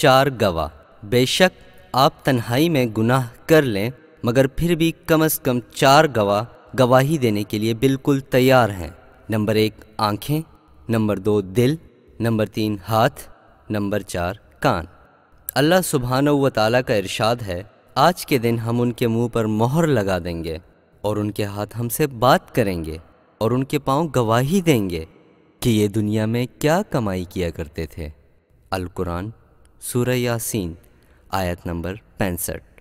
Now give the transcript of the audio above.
चार गवाह बेशक आप तन्हाई में गुनाह कर लें मगर फिर भी कम अज़ कम चार गवाह गवाही देने के लिए बिल्कुल तैयार हैं नंबर एक आँखें नंबर दो दिल नंबर तीन हाथ नंबर चार कान अल्लाह सुबहान व ताली का इरशाद है आज के दिन हम उनके मुंह पर मोहर लगा देंगे और उनके हाथ हमसे बात करेंगे और उनके पांव गवाही देंगे कि ये दुनिया में क्या कमाई किया करते थे अलकुरान सूर्य आयत नंबर पैंसठ